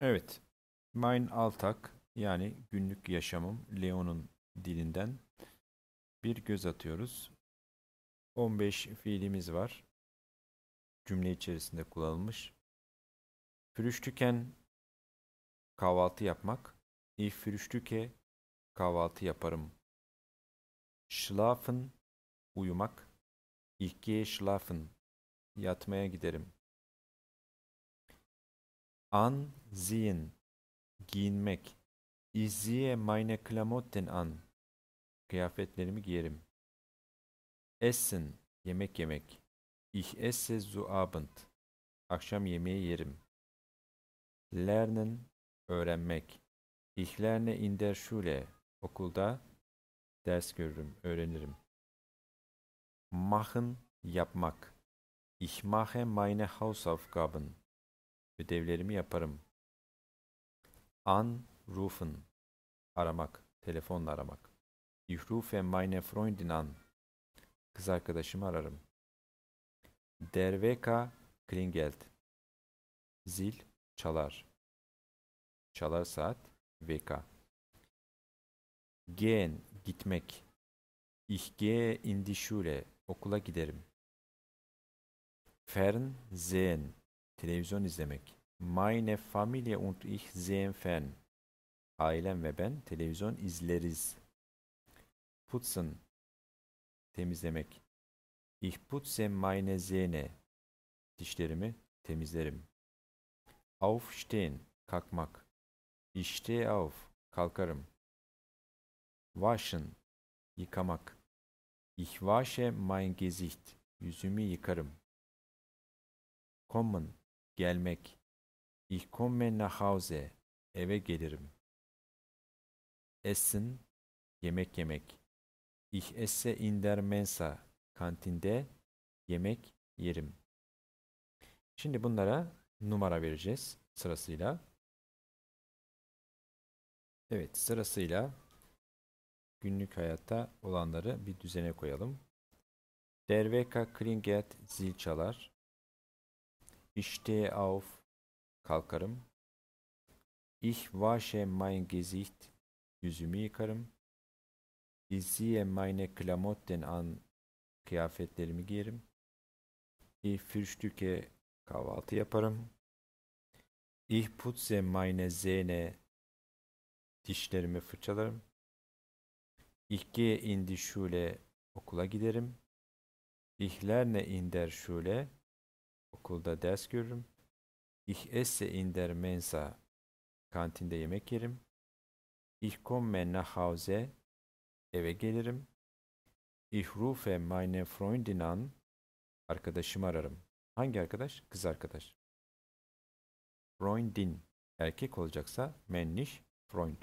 Evet. Mein Alltag yani günlük yaşamım Leon'un dilinden bir göz atıyoruz. 15 fiilimiz var. Cümle içerisinde kullanılmış. Früştüken kahvaltı yapmak. Ich frühstücke kahvaltı yaparım. Schlafen uyumak. Ich gehe schlafen yatmaya giderim. Anziehen. Giyinmek. Ich meine Klamotten an. Kıyafetlerimi giyerim. Essen. Yemek yemek. Ich esse zu Abend. Akşam yemeği yerim. Lernen. Öğrenmek. Ich lerne in der Schule. Okulda ders görürüm, öğrenirim. Machen. Yapmak. Ich mache meine Hausaufgaben. Ödevlerimi yaparım. An, Anrufen. Aramak. Telefonla aramak. Ich rufe meine Freundin an. Kız arkadaşımı ararım. Der Wecker klingelt. Zil çalar. Çalar saat Wecker. Gehen gitmek. Ich gehe in die Schule. Okula giderim. Fern Fernsehen Televizyon izlemek. Meine Familie und ich sehen Fern. Ailem ve ben televizyon izleriz. Putzen. Temizlemek. Ich putze meine Zähne. Dişlerimi temizlerim. Aufstehen. Kalkmak. Ich stehe auf. Kalkarım. Waschen. Yıkamak. Ich wasche mein Gesicht. Yüzümü yıkarım. Kommen gelmek. Ich komme nach Hause, eve gelirim. Essen, yemek yemek. Ich esse in der Mensa, kantinde yemek yerim. Şimdi bunlara numara vereceğiz sırasıyla. Evet, sırasıyla günlük hayatta olanları bir düzene koyalım. derveka Wecker klingelt zil çalar. Ich stehe auf. Kalkarım. Ich wasche mein Gesicht. Yüzümü yıkarım. Ich ziehe meine Klamotten an. Kıyafetlerimi giyerim. Ich frühstücke. Kahvaltı yaparım. Ich putze meine Zähne. Dişlerimi fırçalarım. Ich gehe in die Schule. Okula giderim. Ich lerne in der Schule. Okulda ders görürüm. Ich esse in der Mensa. Kantinde yemek yerim. Ich komme nach Hause. Eve gelirim. Ich rufe meine Freundin an. Arkadaşımı ararım. Hangi arkadaş? Kız arkadaş. Freundin. Erkek olacaksa männlich Freund.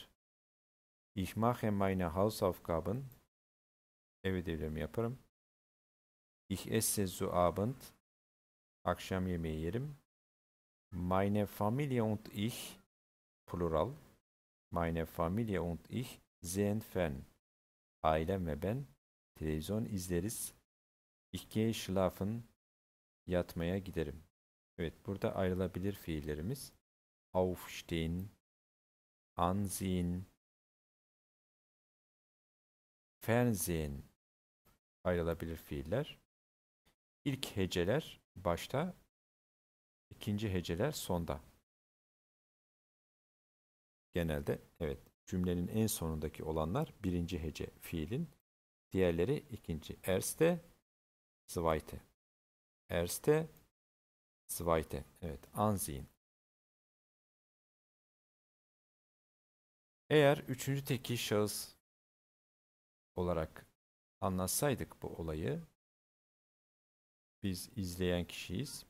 Ich mache meine Hausaufgaben. Ev ödevlerimi yaparım. Ich esse zu Abend. Akşam yemeği yerim. Meine Familie und ich plural. Meine Familie und ich sehen Fern. Ailem ve ben televizyon izleriz. Ich gehe schlafen. Yatmaya giderim. Evet burada ayrılabilir fiillerimiz. Aufstehen, ansehen, Fernsehen ayrılabilir fiiller. İlk heceler başta, ikinci heceler sonda. Genelde evet cümlenin en sonundaki olanlar birinci hece fiilin, diğerleri ikinci erste, zweite. Erste, zweite. Evet, anziin Eğer üçüncü teki şahıs olarak anlatsaydık bu olayı, biz izleyen kişiyiz.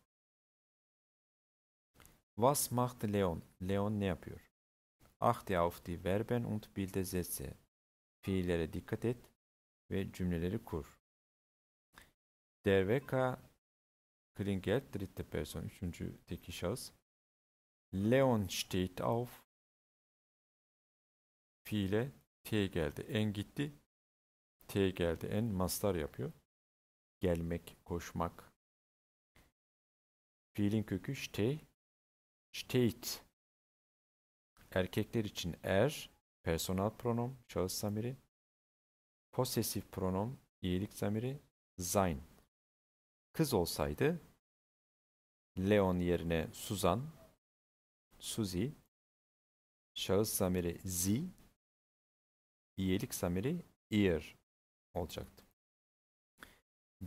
Was macht Leon? Leon ne yapıyor? Achte auf die Verben und Bildesätze. Fiillere dikkat et ve cümleleri kur. Der Wecker klingelt dritte Person, üçüncü teki şahıs. Leon steht auf. Fiile T geldi. En gitti. T geldi. En mastar yapıyor gelmek, koşmak. Fiilin kökü stey, steit. Erkekler için er, personal pronom, şahıs zamiri. Possessive pronom, iyilik zamiri, sein. Kız olsaydı Leon yerine Suzan, Suzi, şahıs zamiri zi, iyilik zamiri ir olacaktı.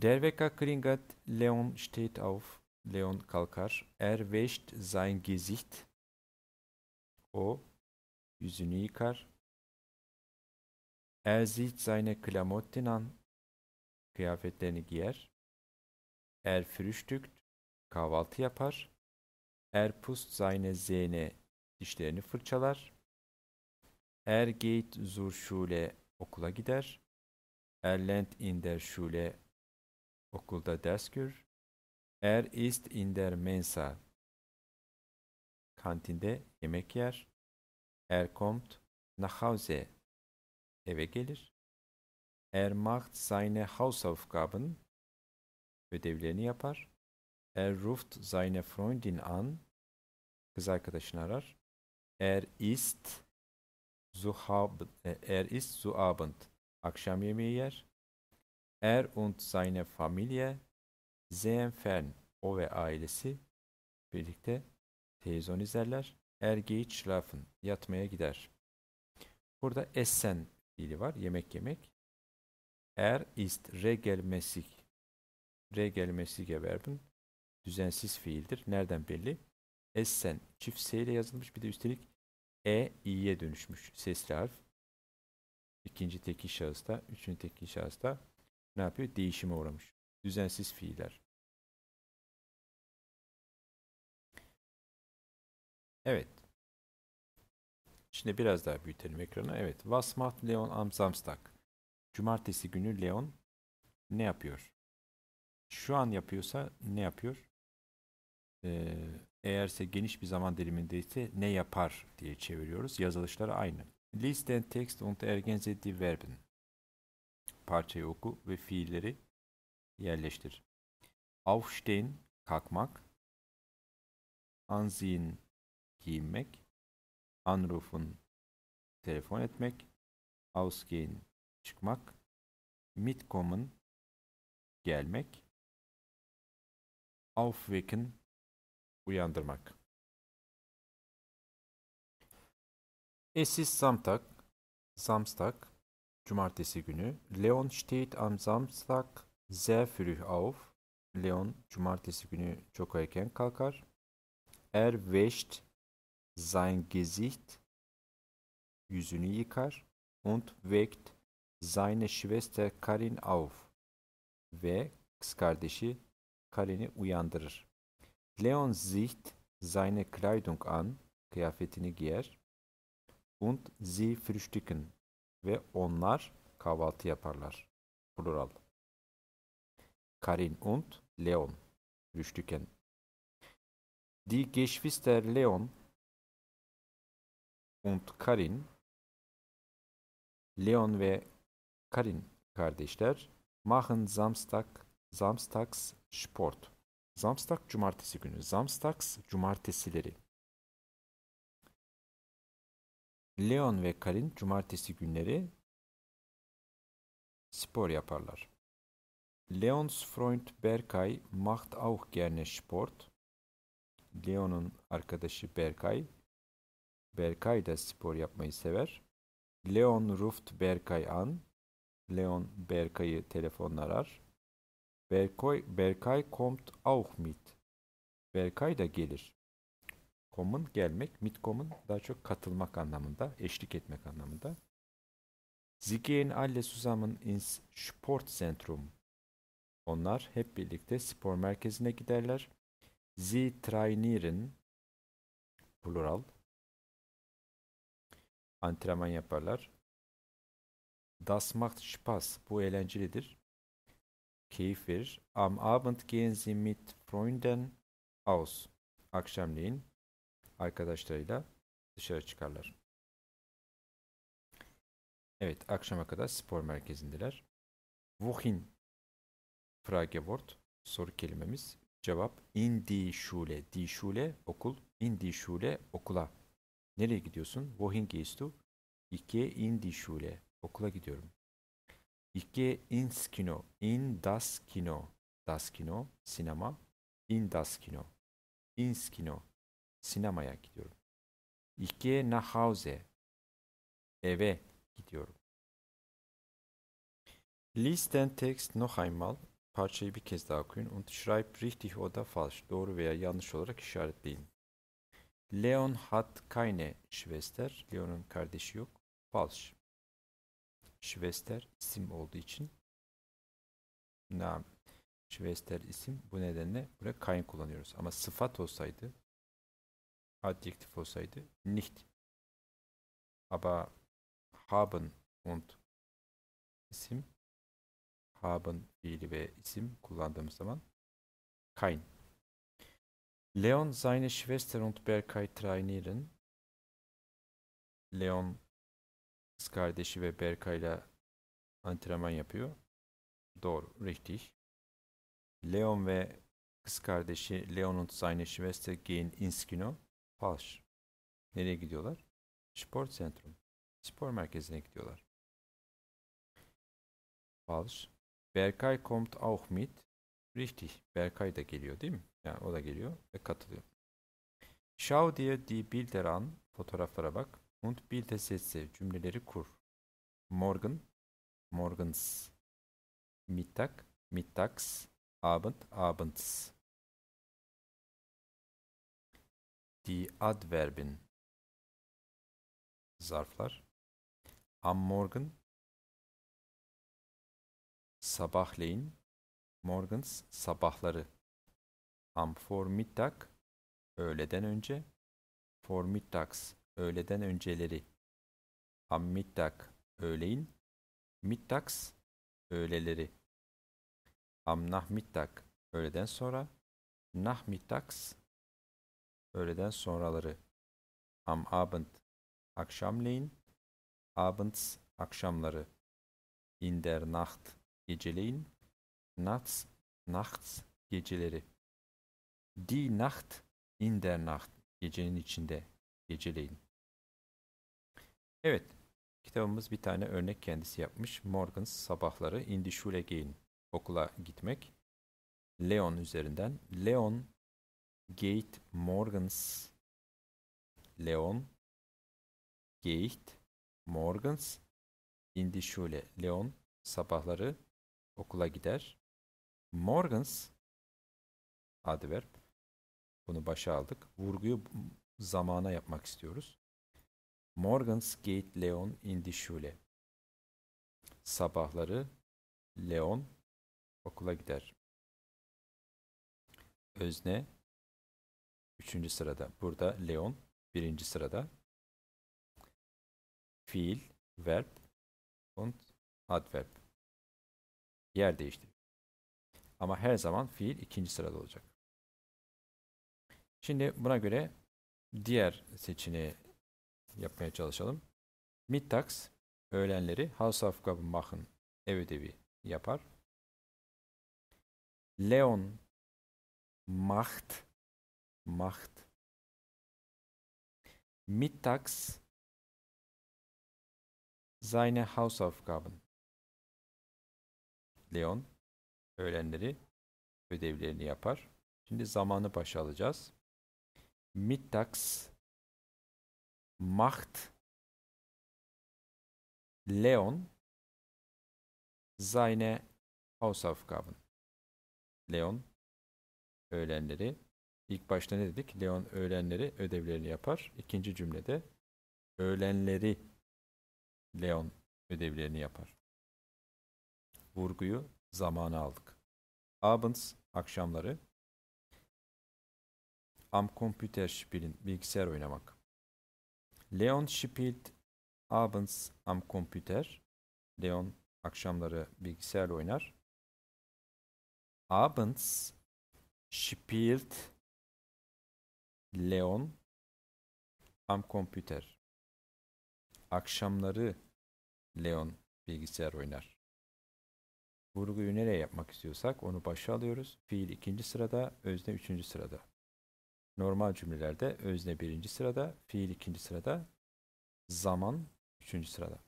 Der Wecker Leon steht auf, Leon kalkar, er wäscht sein Gesicht, o yüzünü yıkar, er sieht seine Klamotten an, kıyafetlerini giyer, er frühstückt, kahvaltı yapar, er pust seine Zähne, dişlerini fırçalar, er geht zur Schule, okula gider, er lernt in der Schule, Okulda ders gör. Er ist in der Mensa. Kantinde yemek yer. Er kommt nach Hause. Eve gelir. Er macht seine Hausaufgaben. Ödevlerini yapar. Er ruft seine Freundin an. Kız arkadaşını arar. Er ist zuhab, e, er ist zu Abend. Akşam yemeği yer. Er und seine Familie sehen fern. O ve ailesi birlikte televizyon izlerler. Er geht schlafen. Yatmaya gider. Burada essen fiili var. Yemek yemek. Er ist regelmäßig. regelmäßig verbin düzensiz fiildir. Nereden belli? Essen çift S ile yazılmış bir de üstelik E, İ'ye dönüşmüş. Sesli harf. İkinci tekil şahısta, üçüncü tekil şahısta ne yapıyor? Değişime uğramış. Düzensiz fiiller. Evet. Şimdi biraz daha büyütelim ekranı. Evet. Was macht Leon am Samstag? Cumartesi günü Leon ne yapıyor? Şu an yapıyorsa ne yapıyor? Ee, eğerse geniş bir zaman dilimindeyse ne yapar diye çeviriyoruz. Yazılışları aynı. Listen Text und ergänze die Verben parçayı oku ve fiilleri yerleştir. Aufstehen, kalkmak. Ansehen, giyinmek. Anrufen, telefon etmek. Ausgehen, çıkmak. Mitkommen, gelmek. Aufwecken, uyandırmak. Es ist Samstag, Samstag, Cumartesi günü. Leon steht am Samstag sehr früh auf. Leon cumartesi günü çok erken kalkar. Er wäscht sein Gesicht yüzünü yıkar und weckt seine Schwester Karin auf ve kız kardeşi Karin'i uyandırır. Leon zieht seine Kleidung an, kıyafetini giyer und sie frühstücken ve onlar kahvaltı yaparlar. Plural. Karin und Leon. Rüştüken. Die Geschwister Leon und Karin. Leon ve Karin kardeşler machen Samstag Samstags Sport. Samstag cumartesi günü. Samstags cumartesileri. Leon ve Karin cumartesi günleri spor yaparlar. Leons Freund Berkay macht auch gerne Sport. Leon'un arkadaşı Berkay. Berkay da spor yapmayı sever. Leon ruft Berkay an. Leon Berkay'ı telefonla arar. Berkay, Berkay kommt auch mit. Berkay da gelir. Common gelmek, Midcommon daha çok katılmak anlamında, eşlik etmek anlamında. Sie alle zusammen ins Sportzentrum. Onlar hep birlikte spor merkezine giderler. Sie trainieren plural antrenman yaparlar. Das macht Spaß. Bu eğlencelidir. Keyif verir. Am Abend gehen sie mit Freunden aus. Akşamleyin arkadaşlarıyla dışarı çıkarlar. Evet, akşama kadar spor merkezindeler. Wohin Fragebord soru kelimemiz. Cevap indi şule, di şule okul, indi şule okula. Nereye gidiyorsun? Wohin gehst du? in indi şule okula gidiyorum. İke ins kino, in das kino, das kino sinema, in das kino, ins kino sinemaya gidiyorum. İki nach eve gidiyorum. Lies den Text noch einmal. Parçayı bir kez daha okuyun. Und schreib richtig oder falsch. Doğru veya yanlış olarak işaretleyin. Leon hat keine Schwester. Leon'un kardeşi yok. Falsch. Schwester isim olduğu için. Nam. Schwester isim. Bu nedenle buraya kayn kullanıyoruz. Ama sıfat olsaydı Adjektif olsaydı nicht. Aber haben und isim haben fiili ve isim kullandığımız zaman kein. Leon seine Schwester und Berkay trainieren. Leon kız kardeşi ve Berkay'la antrenman yapıyor. Doğru, richtig. Leon ve kız kardeşi Leon und seine Schwester gehen ins Kino. Falsch. Nereye gidiyorlar? Spor Centrum. Spor merkezine gidiyorlar. Falsch. Berkay kommt auch mit. Richtig. Berkay da geliyor değil mi? Yani o da geliyor ve katılıyor. Schau dir die Bilder an. Fotoğraflara bak. Und Bilder setze. Cümleleri kur. Morgen. Morgens. Mittag. Mittags. Abend. Abends. Die Adverbin zarflar. Am Morgen sabahleyin morgens sabahları am Vormittag öğleden önce Vormittags öğleden önceleri am Mittag öğleyin Mittags öğleleri am Nachmittag öğleden sonra Nachmittags öğleden sonraları. Am Abend akşamleyin, Abends akşamları. In der Nacht geceleyin, Nachts nachts geceleri. Die Nacht in der Nacht gecenin içinde geceleyin. Evet, kitabımız bir tane örnek kendisi yapmış. Morgans sabahları in die Schule gehen. Okula gitmek. Leon üzerinden. Leon Gate Morgans Leon Gate Morgans in indi şule Leon sabahları okula gider. Morgans adverb. Bunu başa aldık. Vurguyu zamana yapmak istiyoruz. Morgans Gate Leon in indi şule. Sabahları Leon okula gider. Özne Üçüncü sırada. Burada Leon birinci sırada. Fiil, verb und adverb. Yer değişti Ama her zaman fiil ikinci sırada olacak. Şimdi buna göre diğer seçini yapmaya çalışalım. Mittags öğlenleri Hausaufgaben machen ev ödevi yapar. Leon macht macht. Mittags seine Hausaufgaben. Leon öğlenleri ödevlerini yapar. Şimdi zamanı başa alacağız. Mittags macht Leon seine Hausaufgaben. Leon öğlenleri İlk başta ne dedik? Leon öğlenleri ödevlerini yapar. İkinci cümlede öğlenleri Leon ödevlerini yapar. Vurguyu zamana aldık. Abends akşamları am Computer spielen bilgisayar oynamak. Leon spielt abends am Computer. Leon akşamları bilgisayar oynar. Abends spielt Leon Am komputer. Akşamları Leon bilgisayar oynar. Vurguyu nereye yapmak istiyorsak onu başa alıyoruz. Fiil ikinci sırada, özne üçüncü sırada. Normal cümlelerde özne birinci sırada, fiil ikinci sırada, zaman üçüncü sırada.